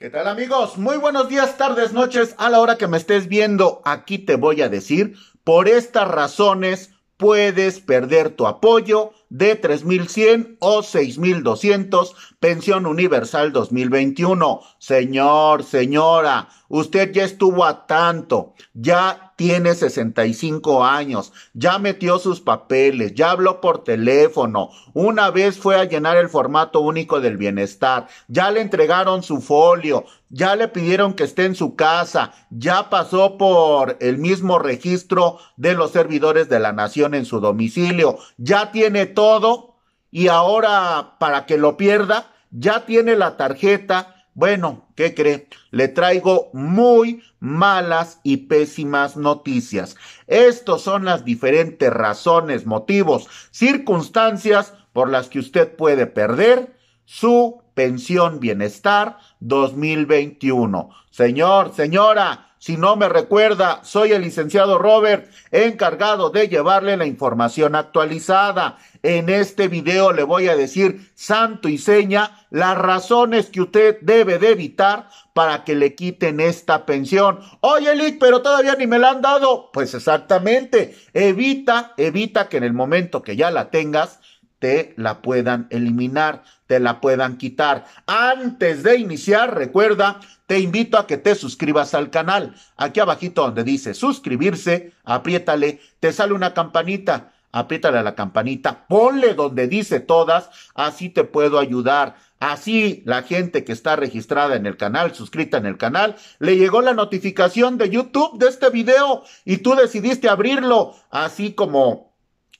¿Qué tal amigos? Muy buenos días, tardes, noches. A la hora que me estés viendo, aquí te voy a decir, por estas razones puedes perder tu apoyo de 3100 o 6200 Pensión Universal 2021. Señor, señora, usted ya estuvo a tanto, ya tiene 65 años, ya metió sus papeles, ya habló por teléfono, una vez fue a llenar el formato único del bienestar, ya le entregaron su folio, ya le pidieron que esté en su casa, ya pasó por el mismo registro de los servidores de la nación en su domicilio, ya tiene todo y ahora para que lo pierda, ya tiene la tarjeta. Bueno, ¿qué cree? Le traigo muy malas y pésimas noticias. Estos son las diferentes razones, motivos, circunstancias por las que usted puede perder su Pensión Bienestar 2021. Señor, señora, si no me recuerda, soy el licenciado Robert, encargado de llevarle la información actualizada. En este video le voy a decir santo y seña las razones que usted debe de evitar para que le quiten esta pensión. Oye, Lick, pero todavía ni me la han dado. Pues exactamente, evita, evita que en el momento que ya la tengas, te la puedan eliminar te la puedan quitar. Antes de iniciar, recuerda, te invito a que te suscribas al canal. Aquí abajito donde dice suscribirse, apriétale, te sale una campanita, apriétale a la campanita, ponle donde dice todas, así te puedo ayudar. Así la gente que está registrada en el canal, suscrita en el canal, le llegó la notificación de YouTube de este video y tú decidiste abrirlo, así como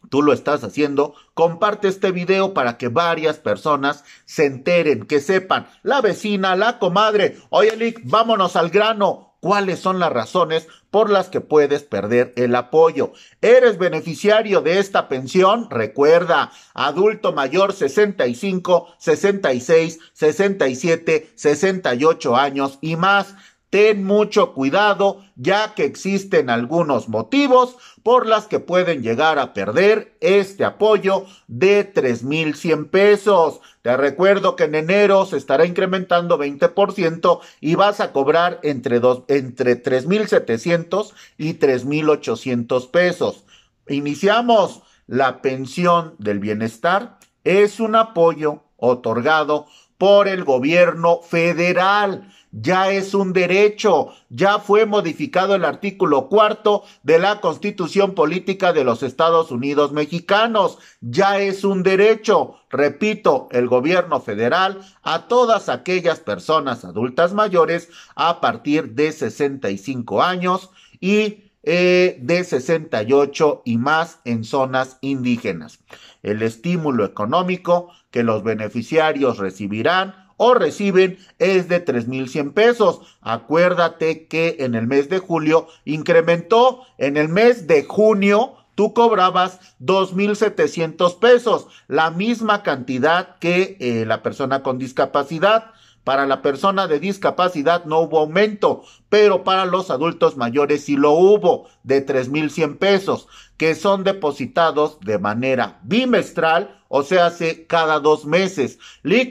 tú lo estás haciendo, comparte este video para que varias personas se enteren, que sepan, la vecina, la comadre, oye Lick, vámonos al grano. ¿Cuáles son las razones por las que puedes perder el apoyo? ¿Eres beneficiario de esta pensión? Recuerda, adulto mayor 65, 66, 67, 68 años y más. Ten mucho cuidado ya que existen algunos motivos por las que pueden llegar a perder este apoyo de 3,100 pesos. Te recuerdo que en enero se estará incrementando 20% y vas a cobrar entre, entre 3,700 y 3,800 pesos. Iniciamos la pensión del bienestar. Es un apoyo otorgado por el gobierno federal ya es un derecho, ya fue modificado el artículo cuarto de la Constitución Política de los Estados Unidos Mexicanos, ya es un derecho, repito, el gobierno federal a todas aquellas personas adultas mayores a partir de 65 años y eh, de 68 y más en zonas indígenas. El estímulo económico que los beneficiarios recibirán o reciben es de 3.100 pesos. Acuérdate que en el mes de julio incrementó, en el mes de junio tú cobrabas 2.700 pesos, la misma cantidad que eh, la persona con discapacidad. Para la persona de discapacidad no hubo aumento, pero para los adultos mayores sí lo hubo, de 3.100 pesos, que son depositados de manera bimestral, o sea, hace cada dos meses.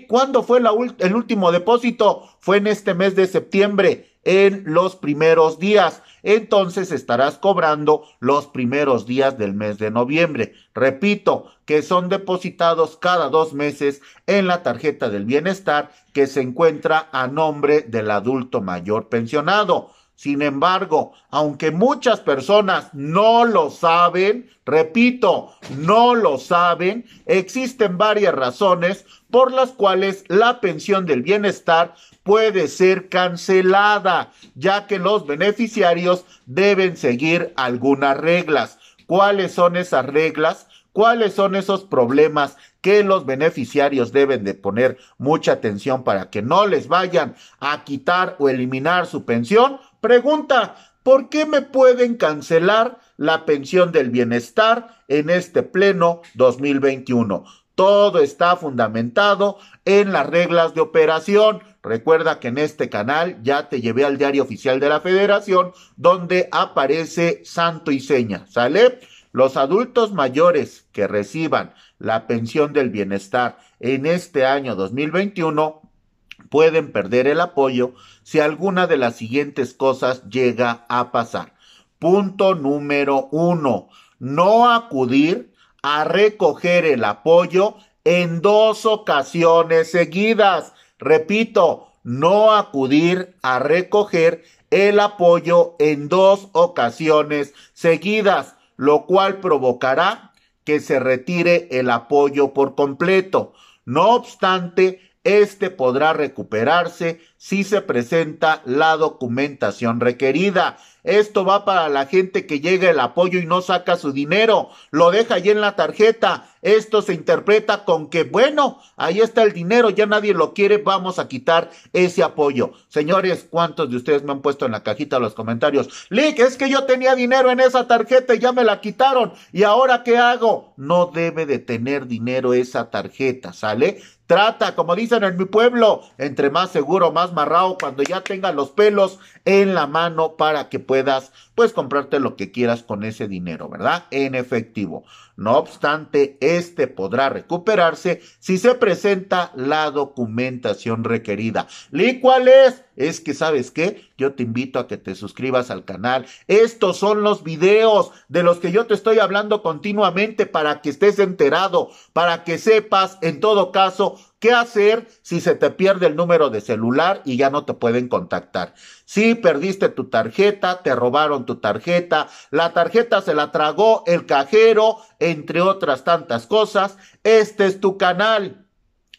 ¿cuándo fue el último depósito? Fue en este mes de septiembre en los primeros días. Entonces estarás cobrando los primeros días del mes de noviembre. Repito, que son depositados cada dos meses en la tarjeta del bienestar que se encuentra a nombre del adulto mayor pensionado. Sin embargo, aunque muchas personas no lo saben, repito, no lo saben, existen varias razones por las cuales la pensión del bienestar puede ser cancelada, ya que los beneficiarios deben seguir algunas reglas. ¿Cuáles son esas reglas? ¿Cuáles son esos problemas que los beneficiarios deben de poner mucha atención para que no les vayan a quitar o eliminar su pensión. Pregunta, ¿por qué me pueden cancelar la pensión del bienestar en este pleno 2021? Todo está fundamentado en las reglas de operación. Recuerda que en este canal ya te llevé al diario oficial de la federación donde aparece santo y seña. ¿Sale? Los adultos mayores que reciban la pensión del bienestar en este año 2021 pueden perder el apoyo si alguna de las siguientes cosas llega a pasar. Punto número uno, no acudir a recoger el apoyo en dos ocasiones seguidas. Repito, no acudir a recoger el apoyo en dos ocasiones seguidas lo cual provocará que se retire el apoyo por completo. No obstante, este podrá recuperarse si se presenta la documentación requerida. Esto va para la gente que llega el apoyo y no saca su dinero, lo deja allí en la tarjeta. Esto se interpreta con que, bueno, ahí está el dinero, ya nadie lo quiere, vamos a quitar ese apoyo. Señores, ¿cuántos de ustedes me han puesto en la cajita los comentarios? Lick, es que yo tenía dinero en esa tarjeta y ya me la quitaron. ¿Y ahora qué hago? No debe de tener dinero esa tarjeta, ¿sale? Trata, como dicen en mi pueblo, entre más seguro, más marrao, cuando ya tengas los pelos en la mano para que puedas, pues, comprarte lo que quieras con ese dinero, ¿verdad? En efectivo. No obstante, este podrá recuperarse si se presenta la documentación requerida. ¿Y cuál es? Es que, ¿sabes qué? Yo te invito a que te suscribas al canal. Estos son los videos de los que yo te estoy hablando continuamente para que estés enterado, para que sepas, en todo caso, ¿Qué hacer si se te pierde el número de celular y ya no te pueden contactar? Si perdiste tu tarjeta, te robaron tu tarjeta, la tarjeta se la tragó el cajero, entre otras tantas cosas. Este es tu canal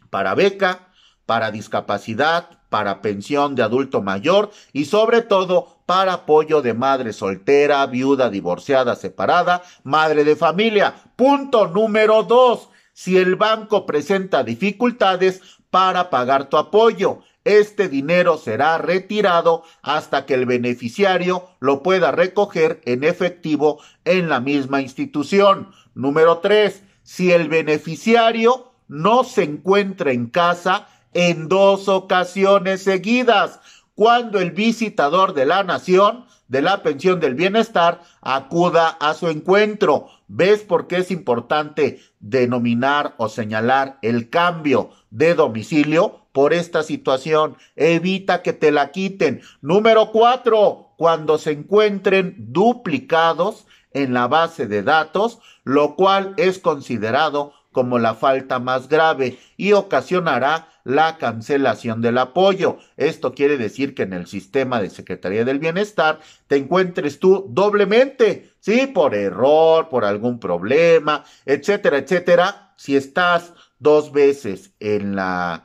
para beca, para discapacidad, para pensión de adulto mayor y sobre todo para apoyo de madre soltera, viuda, divorciada, separada, madre de familia. Punto número dos si el banco presenta dificultades para pagar tu apoyo. Este dinero será retirado hasta que el beneficiario lo pueda recoger en efectivo en la misma institución. Número 3. Si el beneficiario no se encuentra en casa en dos ocasiones seguidas, cuando el visitador de la nación de la pensión del bienestar acuda a su encuentro. ¿Ves por qué es importante denominar o señalar el cambio de domicilio por esta situación? Evita que te la quiten. Número cuatro, cuando se encuentren duplicados en la base de datos, lo cual es considerado como la falta más grave y ocasionará la cancelación del apoyo. Esto quiere decir que en el sistema de Secretaría del Bienestar te encuentres tú doblemente, ¿sí? Por error, por algún problema, etcétera, etcétera. Si estás dos veces en la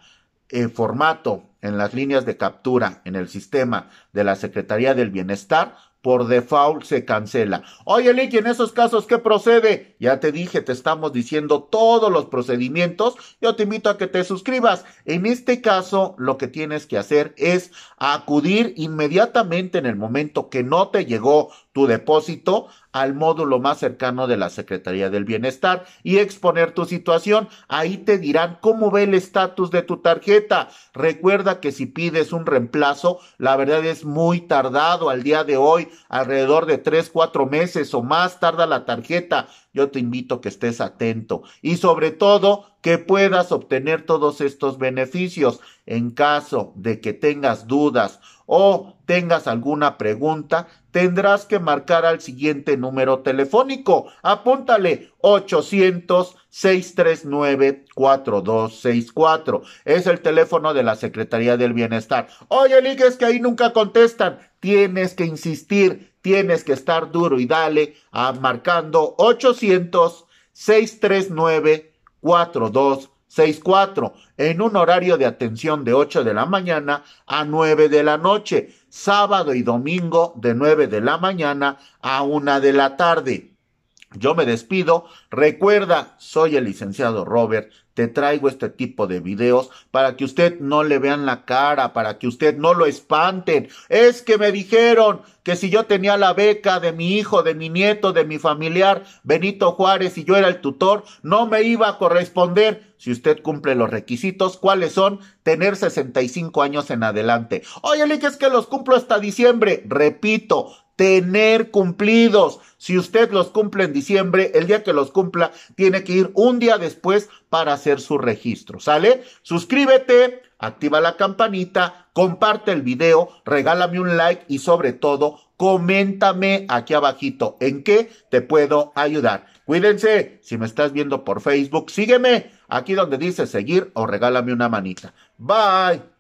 formato, en las líneas de captura, en el sistema de la Secretaría del Bienestar, por default se cancela. Oye, Licky en esos casos, ¿qué procede? Ya te dije, te estamos diciendo todos los procedimientos. Yo te invito a que te suscribas. En este caso, lo que tienes que hacer es acudir inmediatamente en el momento que no te llegó tu depósito al módulo más cercano de la Secretaría del Bienestar y exponer tu situación. Ahí te dirán cómo ve el estatus de tu tarjeta. Recuerda que si pides un reemplazo, la verdad es muy tardado al día de hoy alrededor de tres, cuatro meses o más tarda la tarjeta. Yo te invito que estés atento y sobre todo que puedas obtener todos estos beneficios. En caso de que tengas dudas o tengas alguna pregunta, tendrás que marcar al siguiente número telefónico. Apúntale 800-639-4264. Es el teléfono de la Secretaría del Bienestar. Oye, Ligues, es que ahí nunca contestan. Tienes que insistir, tienes que estar duro y dale a marcando 800 639 4264 6.4, en un horario de atención de 8 de la mañana a 9 de la noche, sábado y domingo de 9 de la mañana a 1 de la tarde. Yo me despido. Recuerda, soy el licenciado Robert te traigo este tipo de videos para que usted no le vean la cara, para que usted no lo espanten. Es que me dijeron que si yo tenía la beca de mi hijo, de mi nieto, de mi familiar, Benito Juárez, y yo era el tutor, no me iba a corresponder si usted cumple los requisitos, ¿cuáles son? Tener 65 años en adelante. Oye, que es que los cumplo hasta diciembre. Repito, tener cumplidos. Si usted los cumple en diciembre, el día que los cumpla, tiene que ir un día después para hacer su registro. ¿Sale? Suscríbete, activa la campanita, comparte el video, regálame un like y sobre todo, coméntame aquí abajito en qué te puedo ayudar. Cuídense, si me estás viendo por Facebook, sígueme aquí donde dice seguir o regálame una manita. Bye.